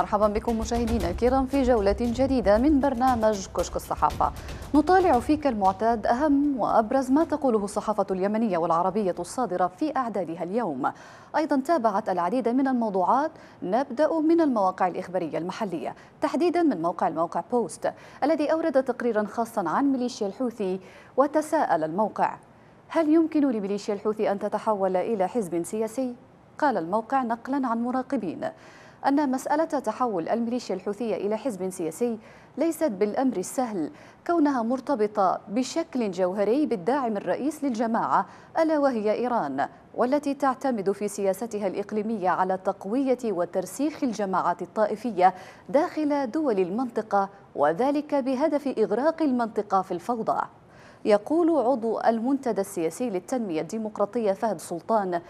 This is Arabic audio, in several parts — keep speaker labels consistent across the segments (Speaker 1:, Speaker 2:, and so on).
Speaker 1: مرحبا بكم مشاهدينا الكرام في جولة جديدة من برنامج كشك الصحافة نطالع فيك المعتاد أهم وأبرز ما تقوله الصحافة اليمنية والعربية الصادرة في أعدادها اليوم أيضا تابعت العديد من الموضوعات نبدأ من المواقع الإخبارية المحلية تحديدا من موقع الموقع بوست الذي أورد تقريرا خاصا عن ميليشيا الحوثي وتساءل الموقع هل يمكن لميليشيا الحوثي أن تتحول إلى حزب سياسي؟ قال الموقع نقلا عن مراقبين أن مسألة تحول الميليشيا الحوثية إلى حزب سياسي ليست بالأمر السهل كونها مرتبطة بشكل جوهري بالداعم الرئيس للجماعة ألا وهي إيران والتي تعتمد في سياستها الإقليمية على تقوية وترسيخ الجماعات الطائفية داخل دول المنطقة وذلك بهدف إغراق المنطقة في الفوضى يقول عضو المنتدى السياسي للتنمية الديمقراطية فهد سلطان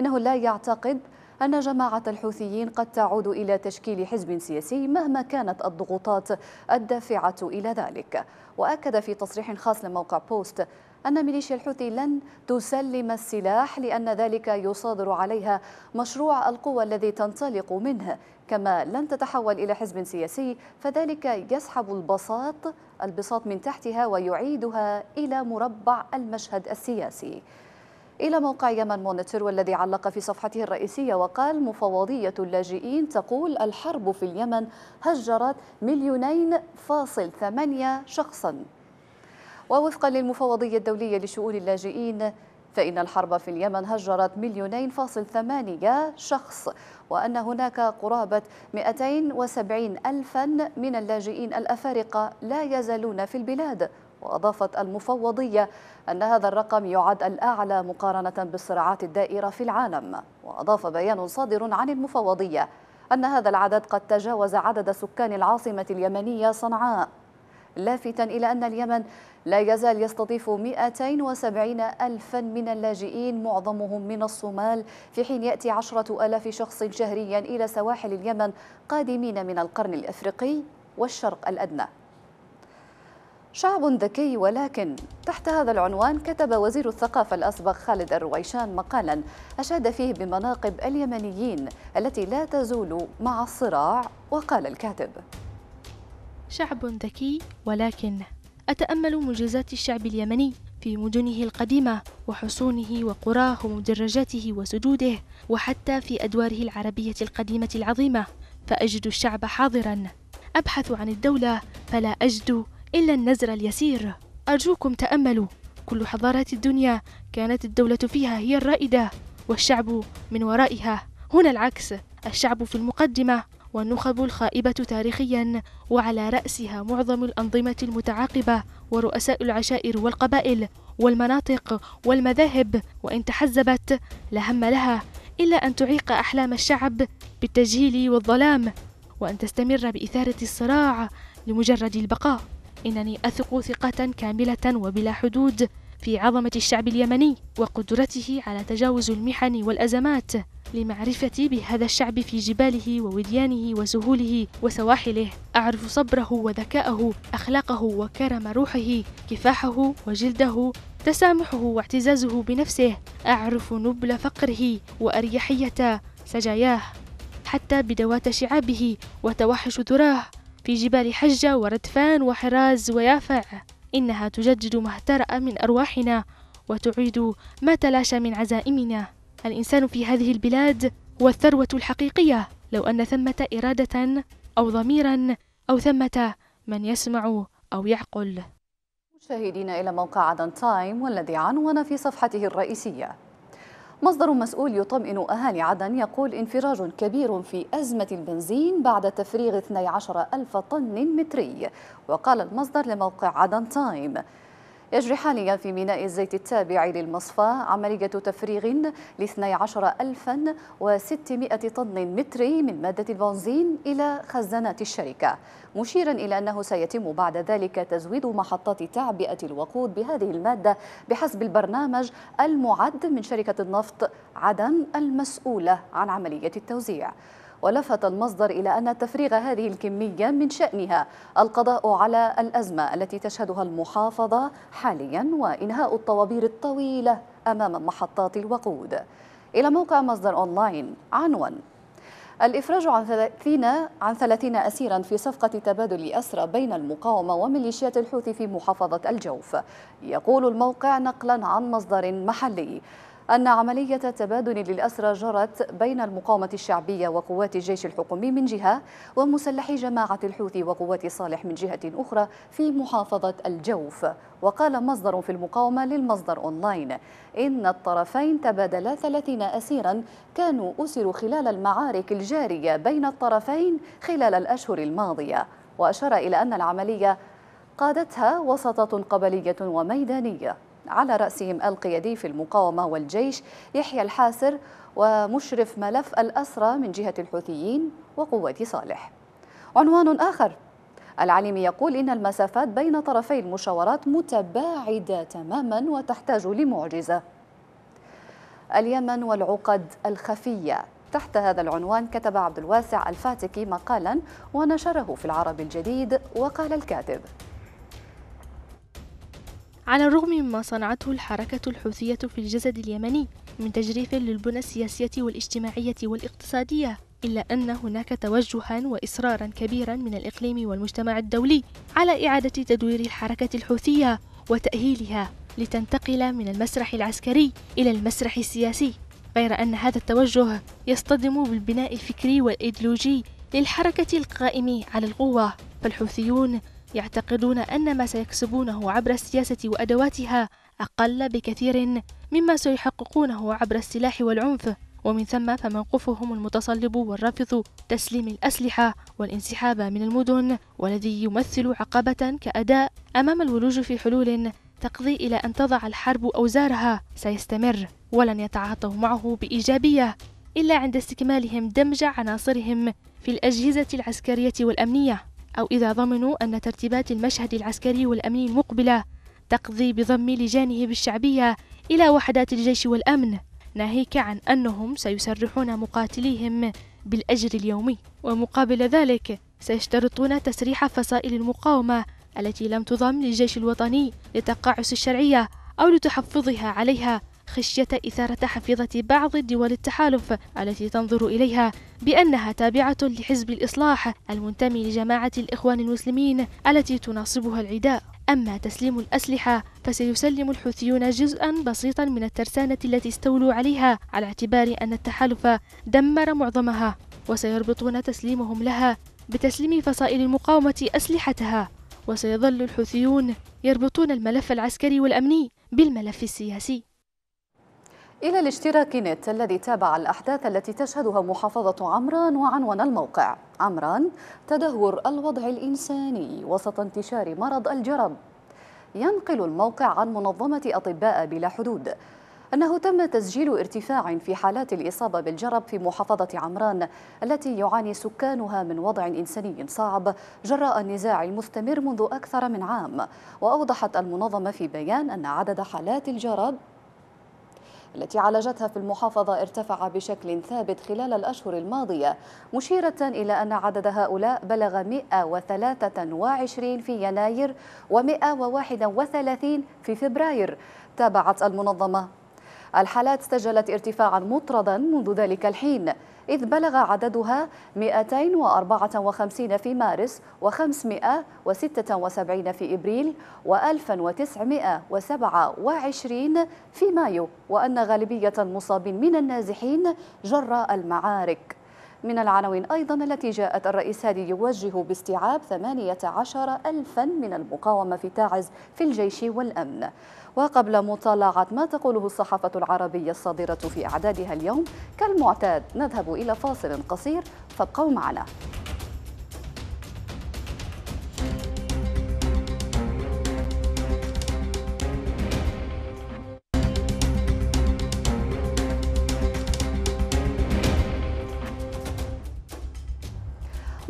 Speaker 1: إنه لا يعتقد أن جماعة الحوثيين قد تعود إلى تشكيل حزب سياسي مهما كانت الضغوطات الدافعة إلى ذلك وأكد في تصريح خاص لموقع بوست أن ميليشيا الحوثي لن تسلم السلاح لأن ذلك يصادر عليها مشروع القوى الذي تنطلق منه كما لن تتحول إلى حزب سياسي فذلك يسحب البساط البساط من تحتها ويعيدها إلى مربع المشهد السياسي إلى موقع يمن مونيتور والذي علق في صفحته الرئيسية وقال مفوضية اللاجئين تقول الحرب في اليمن هجرت مليونين فاصل ثمانية شخصا ووفقا للمفوضية الدولية لشؤون اللاجئين فإن الحرب في اليمن هجرت مليونين فاصل ثمانية شخص وأن هناك قرابة 270 ألفا من اللاجئين الأفارقة لا يزالون في البلاد وأضافت المفوضية أن هذا الرقم يعد الأعلى مقارنة بالصراعات الدائرة في العالم وأضاف بيان صادر عن المفوضية أن هذا العدد قد تجاوز عدد سكان العاصمة اليمنية صنعاء لافتا إلى أن اليمن لا يزال يستضيف 270 ألفا من اللاجئين معظمهم من الصومال في حين يأتي عشرة ألاف شخص شهريا إلى سواحل اليمن قادمين من القرن الأفريقي والشرق الأدنى شعب ذكي ولكن تحت هذا العنوان كتب وزير الثقافة الأسبق خالد الرويشان مقالا أشاد فيه بمناقب اليمنيين التي لا تزول مع الصراع وقال الكاتب
Speaker 2: شعب ذكي ولكن أتأمل منجزات الشعب اليمني في مدنه القديمة وحصونه وقراه ومدرجاته وسدوده وحتى في أدواره العربية القديمة العظيمة فأجد الشعب حاضرا أبحث عن الدولة فلا أجد إلا النزر اليسير أرجوكم تأملوا كل حضارات الدنيا كانت الدولة فيها هي الرائدة والشعب من ورائها هنا العكس الشعب في المقدمة والنخب الخائبة تاريخيا وعلى رأسها معظم الأنظمة المتعاقبة ورؤساء العشائر والقبائل والمناطق والمذاهب وإن تحزبت لهم لها إلا أن تعيق أحلام الشعب بالتجهيل والظلام وأن تستمر بإثارة الصراع لمجرد البقاء إنني أثق ثقة كاملة وبلا حدود في عظمة الشعب اليمني وقدرته على تجاوز المحن والأزمات لمعرفتي بهذا الشعب في جباله ووديانه وسهوله وسواحله أعرف صبره وذكاءه أخلاقه وكرم روحه كفاحه وجلده تسامحه واعتزازه بنفسه أعرف نبل فقره وأريحية سجاياه حتى بدوات شعابه وتوحش ذراه في جبال حجة وردفان وحراز ويافع إنها تجدد ما اهترأ من أرواحنا وتعيد ما تلاشى من عزائمنا الإنسان في هذه البلاد هو الثروة الحقيقية لو أن ثمة إرادة أو ضميرا أو ثمة من يسمع أو يعقل
Speaker 1: مشاهدينا إلى موقع عدن تايم والذي عنون في صفحته الرئيسية مصدر مسؤول يطمئن أهالي عدن يقول انفراج كبير في أزمة البنزين بعد تفريغ 12 ألف طن متري وقال المصدر لموقع عدن تايم يجري حاليا في ميناء الزيت التابع للمصفى عملية تفريغ ل 12600 طن متري من مادة البنزين إلى خزانات الشركة مشيرا إلى أنه سيتم بعد ذلك تزويد محطات تعبئة الوقود بهذه المادة بحسب البرنامج المعد من شركة النفط عدن المسؤولة عن عملية التوزيع ولفت المصدر إلى أن تفريغ هذه الكمية من شأنها القضاء على الأزمة التي تشهدها المحافظة حاليا وإنهاء الطوابير الطويلة أمام محطات الوقود إلى موقع مصدر أونلاين عنوان الإفراج عن 30 عن 30 أسيرا في صفقة تبادل أسرى بين المقاومة وميليشيات الحوثي في محافظة الجوف يقول الموقع نقلا عن مصدر محلي أن عملية تبادل للأسرى جرت بين المقاومة الشعبية وقوات الجيش الحكومي من جهة ومسلحي جماعة الحوثي وقوات صالح من جهة أخرى في محافظة الجوف وقال مصدر في المقاومة للمصدر أونلاين إن الطرفين تبادلا 30 أسيرا كانوا أسروا خلال المعارك الجارية بين الطرفين خلال الأشهر الماضية وأشار إلى أن العملية قادتها وسطات قبلية وميدانية على رأسهم القيادي في المقاومة والجيش يحيى الحاسر ومشرف ملف الأسرى من جهة الحوثيين وقوات صالح عنوان آخر العليم يقول إن المسافات بين طرفي المشاورات متباعدة تماما وتحتاج لمعجزة اليمن والعقد الخفية تحت هذا العنوان كتب عبد الواسع الفاتكي مقالا ونشره في العرب الجديد وقال الكاتب
Speaker 2: على الرغم مما صنعته الحركة الحوثية في الجسد اليمني من تجريف للبنى السياسية والاجتماعية والاقتصادية إلا أن هناك توجها وإصرارا كبيرا من الإقليم والمجتمع الدولي على إعادة تدوير الحركة الحوثية وتأهيلها لتنتقل من المسرح العسكري إلى المسرح السياسي غير أن هذا التوجه يصطدم بالبناء الفكري والإيديولوجي للحركة القائم على القوة فالحوثيون يعتقدون أن ما سيكسبونه عبر السياسة وأدواتها أقل بكثير مما سيحققونه عبر السلاح والعنف ومن ثم فموقفهم المتصلب والرافض تسليم الأسلحة والانسحاب من المدن والذي يمثل عقبة كأداء أمام الولوج في حلول تقضي إلى أن تضع الحرب أوزارها سيستمر ولن يتعاطوا معه بإيجابية إلا عند استكمالهم دمج عناصرهم في الأجهزة العسكرية والأمنية أو إذا ضمنوا أن ترتيبات المشهد العسكري والأمني المقبلة تقضي بضم لجانه بالشعبية إلى وحدات الجيش والأمن ناهيك عن أنهم سيسرحون مقاتليهم بالأجر اليومي ومقابل ذلك سيشترطون تسريح فصائل المقاومة التي لم تضم للجيش الوطني لتقاعس الشرعية أو لتحفظها عليها خشية إثارة حفيظة بعض دول التحالف التي تنظر إليها بأنها تابعة لحزب الإصلاح المنتمي لجماعة الإخوان المسلمين التي تناصبها العداء أما تسليم الأسلحة فسيسلم الحوثيون جزءا بسيطا من الترسانة التي استولوا عليها على اعتبار أن التحالف دمر معظمها وسيربطون تسليمهم لها بتسليم فصائل المقاومة أسلحتها وسيظل الحوثيون يربطون الملف العسكري والأمني بالملف السياسي إلى الاشتراك
Speaker 1: نت الذي تابع الأحداث التي تشهدها محافظة عمران وعنون الموقع عمران تدهور الوضع الإنساني وسط انتشار مرض الجرب ينقل الموقع عن منظمة أطباء بلا حدود أنه تم تسجيل ارتفاع في حالات الإصابة بالجرب في محافظة عمران التي يعاني سكانها من وضع إنساني صعب جراء النزاع المستمر منذ أكثر من عام وأوضحت المنظمة في بيان أن عدد حالات الجرب التي عالجتها في المحافظة ارتفع بشكل ثابت خلال الأشهر الماضية مشيرة إلى أن عدد هؤلاء بلغ 123 في يناير و131 في فبراير تابعت المنظمة الحالات سجلت ارتفاعا مطردا منذ ذلك الحين إذ بلغ عددها 254 في مارس و576 في إبريل و1927 في مايو وأن غالبية المصابين من النازحين جراء المعارك من العناوين أيضا التي جاءت الرئيس هادي يوجه باستيعاب 18 ألفا من المقاومة في تاعز في الجيش والأمن وقبل مطالعة ما تقوله الصحافة العربية الصادرة في أعدادها اليوم كالمعتاد نذهب إلى فاصل قصير فابقوا معنا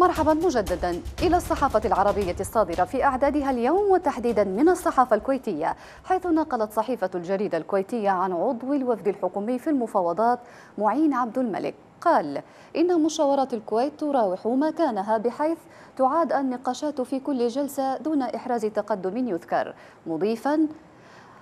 Speaker 1: مرحبا مجددا إلى الصحافة العربية الصادرة في أعدادها اليوم وتحديدا من الصحافة الكويتية حيث نقلت صحيفة الجريدة الكويتية عن عضو الوفد الحكومي في المفاوضات معين عبد الملك قال إن مشاورات الكويت تراوح مكانها بحيث تعاد النقاشات في كل جلسة دون إحراز تقدم يذكر مضيفا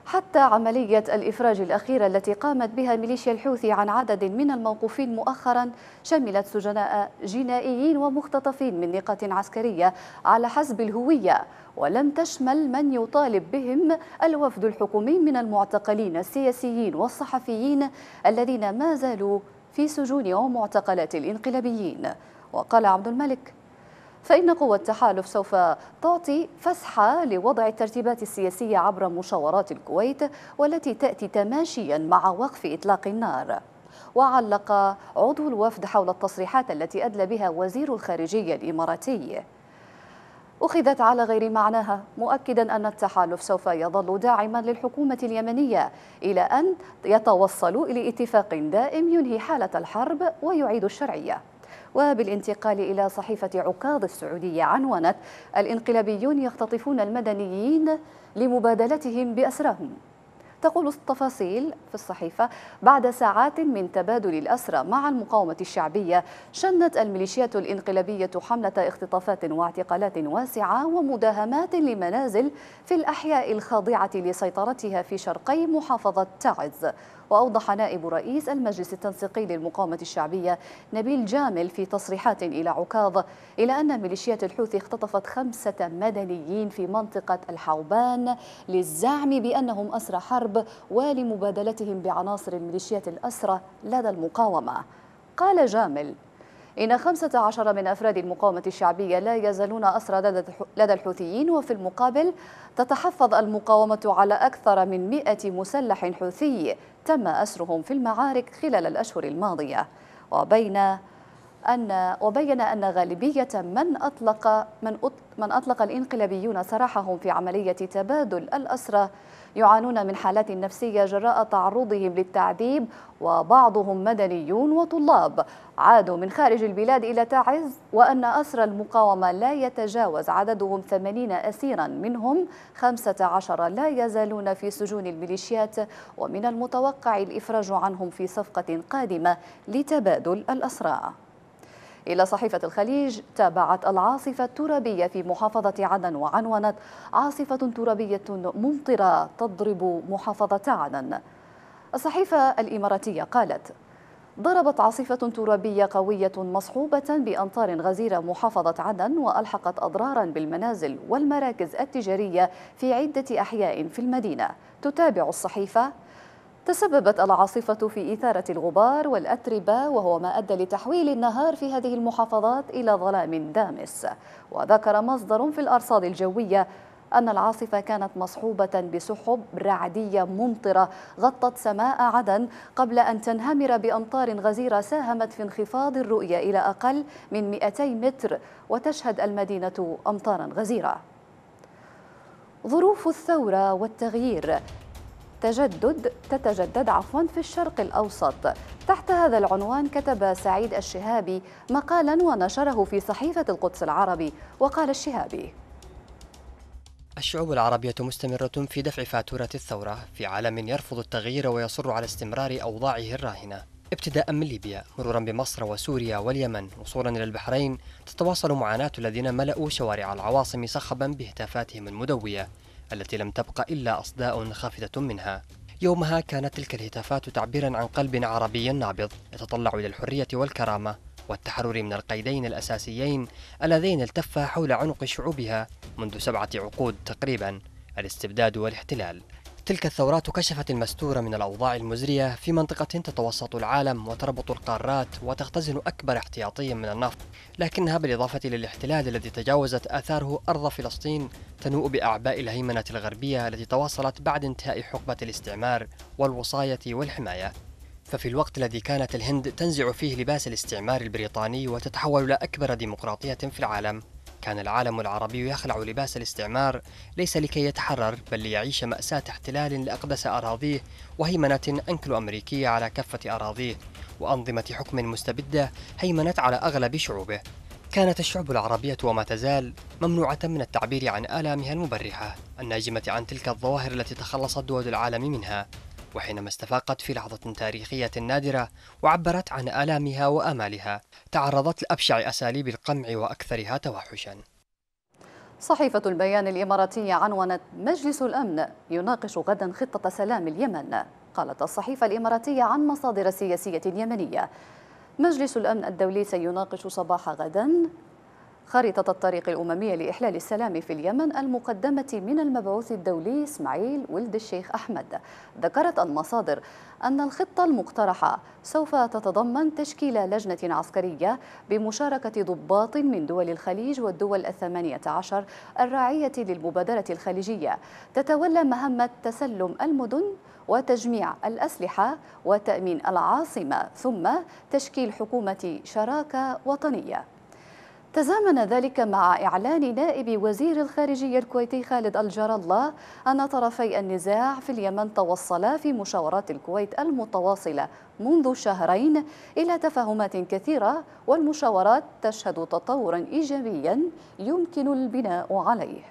Speaker 1: حتى عملية الإفراج الأخيرة التي قامت بها ميليشيا الحوثي عن عدد من الموقوفين مؤخرا شملت سجناء جنائيين ومختطفين من نقاط عسكرية على حسب الهوية ولم تشمل من يطالب بهم الوفد الحكومي من المعتقلين السياسيين والصحفيين الذين ما زالوا في سجون ومعتقلات الانقلابيين وقال عبد الملك فإن قوى التحالف سوف تعطي فسحة لوضع الترتيبات السياسية عبر مشاورات الكويت والتي تأتي تماشيا مع وقف إطلاق النار وعلق عضو الوفد حول التصريحات التي أدلى بها وزير الخارجية الإماراتي أخذت على غير معناها مؤكدا أن التحالف سوف يظل داعما للحكومة اليمنية إلى أن يتوصلوا إلى اتفاق دائم ينهي حالة الحرب ويعيد الشرعية وبالانتقال إلى صحيفة عكاظ السعودية عنونت الإنقلابيون يختطفون المدنيين لمبادلتهم بأسرهم تقول التفاصيل في الصحيفة بعد ساعات من تبادل الأسرى مع المقاومة الشعبية شنت الميليشيات الإنقلابية حملة اختطافات واعتقالات واسعة ومداهمات لمنازل في الأحياء الخاضعة لسيطرتها في شرقي محافظة تعز وأوضح نائب رئيس المجلس التنسيقي للمقاومة الشعبية نبيل جامل في تصريحات إلى عكاظ إلى أن ميليشيات الحوثي اختطفت خمسة مدنيين في منطقة الحوبان للزعم بأنهم أسرى حرب ولمبادلتهم بعناصر الميليشيات الأسرى لدى المقاومة قال جامل إن 15 من أفراد المقاومة الشعبية لا يزالون أسرى لدى الحوثيين وفي المقابل تتحفظ المقاومة على أكثر من 100 مسلح حوثي تم أسرهم في المعارك خلال الأشهر الماضية وبين أن وبين أن غالبية من أطلق من أطلق الانقلابيون سراحهم في عملية تبادل الأسرى يعانون من حالات نفسية جراء تعرضهم للتعذيب وبعضهم مدنيون وطلاب عادوا من خارج البلاد إلى تعز وأن أسر المقاومة لا يتجاوز عددهم 80 أسيرا منهم 15 لا يزالون في سجون الميليشيات ومن المتوقع الإفراج عنهم في صفقة قادمة لتبادل الأسرى إلى صحيفة الخليج تابعت العاصفة الترابية في محافظة عدن وعنونت عاصفة ترابية ممطرة تضرب محافظة عدن الصحيفة الإماراتية قالت ضربت عاصفة ترابية قوية مصحوبة بأمطار غزيرة محافظة عدن وألحقت أضرارا بالمنازل والمراكز التجارية في عدة أحياء في المدينة تتابع الصحيفة تسببت العاصفة في إثارة الغبار والأتربة وهو ما أدى لتحويل النهار في هذه المحافظات إلى ظلام دامس وذكر مصدر في الأرصاد الجوية أن العاصفة كانت مصحوبة بسحب رعدية ممطرة غطت سماء عدن قبل أن تنهمر بأمطار غزيرة ساهمت في انخفاض الرؤية إلى أقل من 200 متر وتشهد المدينة أمطارا غزيرة ظروف الثورة والتغيير تجدد تتجدد عفوا في الشرق الأوسط تحت هذا العنوان كتب سعيد الشهابي مقالا ونشره في صحيفة القدس العربي وقال الشهابي
Speaker 3: الشعوب العربية مستمرة في دفع فاتورة الثورة في عالم يرفض التغيير ويصر على استمرار أوضاعه الراهنة ابتداء من ليبيا مرورا بمصر وسوريا واليمن وصولا إلى البحرين تتواصل معاناة الذين ملأوا شوارع العواصم صخبا بهتافاتهم المدوية التي لم تبق إلا أصداء خافته منها يومها كانت تلك الهتافات تعبيرا عن قلب عربي نابض يتطلع إلى الحرية والكرامة والتحرر من القيدين الأساسيين اللذين التفا حول عنق شعوبها منذ سبعة عقود تقريبا الاستبداد والاحتلال تلك الثورات كشفت المستورة من الأوضاع المزرية في منطقة تتوسط العالم وتربط القارات وتختزن أكبر احتياطي من النفط لكنها بالإضافة للاحتلال الذي تجاوزت آثاره أرض فلسطين تنوء بأعباء الهيمنة الغربية التي تواصلت بعد انتهاء حقبة الاستعمار والوصاية والحماية ففي الوقت الذي كانت الهند تنزع فيه لباس الاستعمار البريطاني وتتحول إلى أكبر ديمقراطية في العالم كان العالم العربي يخلع لباس الاستعمار ليس لكي يتحرر بل ليعيش مأساة احتلال لأقدس أراضيه وهيمنة أنكلو أمريكية على كافة أراضيه وأنظمة حكم مستبدة هيمنت على أغلب شعوبه كانت الشعوب العربية وما تزال ممنوعة من التعبير عن آلامها المبرحة الناجمة عن تلك الظواهر التي تخلصت دول العالم منها وحينما استفاقت في لحظة تاريخية نادرة وعبرت عن آلامها وأمالها تعرضت لأبشع أساليب القمع وأكثرها توحشا
Speaker 1: صحيفة البيان الإماراتية عنونت مجلس الأمن يناقش غدا خطة سلام اليمن قالت الصحيفة الإماراتية عن مصادر سياسية يمنية مجلس الأمن الدولي سيناقش صباح غدا خريطة الطريق الأممية لإحلال السلام في اليمن المقدمة من المبعوث الدولي إسماعيل ولد الشيخ أحمد ذكرت المصادر أن الخطة المقترحة سوف تتضمن تشكيل لجنة عسكرية بمشاركة ضباط من دول الخليج والدول الثمانية عشر الراعية للمبادرة الخليجية تتولى مهمة تسلم المدن وتجميع الأسلحة وتأمين العاصمة ثم تشكيل حكومة شراكة وطنية تزامن ذلك مع إعلان نائب وزير الخارجية الكويتي خالد الجار الله أن طرفي النزاع في اليمن توصلا في مشاورات الكويت المتواصلة منذ شهرين إلى تفاهمات كثيرة والمشاورات تشهد تطورا إيجابيا يمكن البناء عليه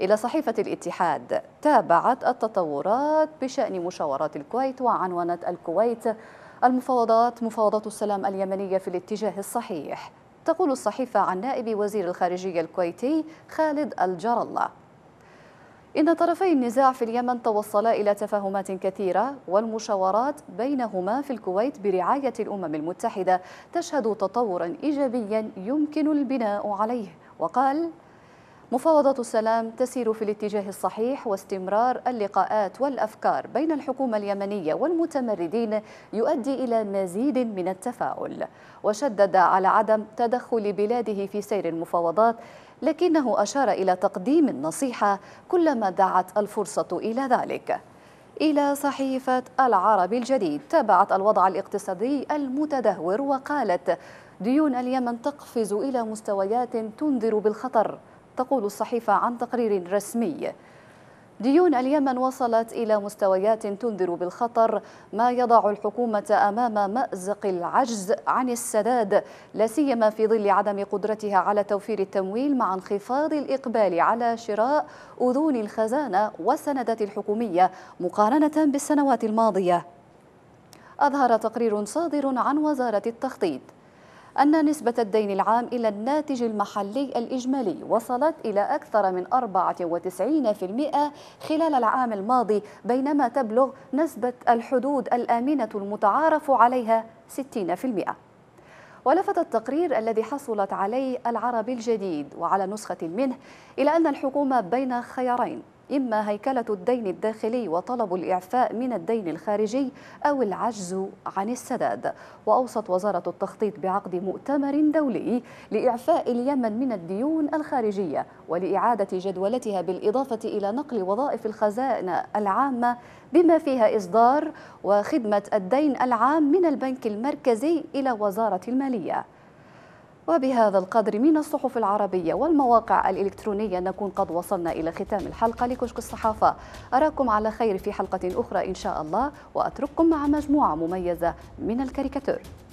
Speaker 1: إلى صحيفة الاتحاد تابعت التطورات بشأن مشاورات الكويت وعنونت الكويت المفاوضات مفاوضات السلام اليمنية في الاتجاه الصحيح تقول الصحيفة عن نائب وزير الخارجية الكويتي خالد الجر الله إن طرفي النزاع في اليمن توصلا إلى تفاهمات كثيرة والمشاورات بينهما في الكويت برعاية الأمم المتحدة تشهد تطورا إيجابيا يمكن البناء عليه وقال مفاوضات السلام تسير في الاتجاه الصحيح واستمرار اللقاءات والأفكار بين الحكومة اليمنية والمتمردين يؤدي إلى مزيد من التفاؤل وشدد على عدم تدخل بلاده في سير المفاوضات لكنه أشار إلى تقديم النصيحة كلما دعت الفرصة إلى ذلك إلى صحيفة العرب الجديد تابعت الوضع الاقتصادي المتدهور وقالت ديون اليمن تقفز إلى مستويات تنذر بالخطر تقول الصحيفة عن تقرير رسمي ديون اليمن وصلت إلى مستويات تنذر بالخطر ما يضع الحكومة أمام مأزق العجز عن السداد لا سيما في ظل عدم قدرتها على توفير التمويل مع انخفاض الإقبال على شراء أذون الخزانة والسندات الحكومية مقارنة بالسنوات الماضية أظهر تقرير صادر عن وزارة التخطيط أن نسبة الدين العام إلى الناتج المحلي الإجمالي وصلت إلى أكثر من 94% خلال العام الماضي بينما تبلغ نسبة الحدود الآمنة المتعارف عليها 60% ولفت التقرير الذي حصلت عليه العربي الجديد وعلى نسخة منه إلى أن الحكومة بين خيارين إما هيكلة الدين الداخلي وطلب الإعفاء من الدين الخارجي أو العجز عن السداد وأوصت وزارة التخطيط بعقد مؤتمر دولي لإعفاء اليمن من الديون الخارجية ولإعادة جدولتها بالإضافة إلى نقل وظائف الخزائن العامة بما فيها إصدار وخدمة الدين العام من البنك المركزي إلى وزارة المالية وبهذا القدر من الصحف العربية والمواقع الإلكترونية نكون قد وصلنا إلى ختام الحلقة لكشك الصحافة أراكم على خير في حلقة أخرى إن شاء الله وأترككم مع مجموعة مميزة من الكاريكاتور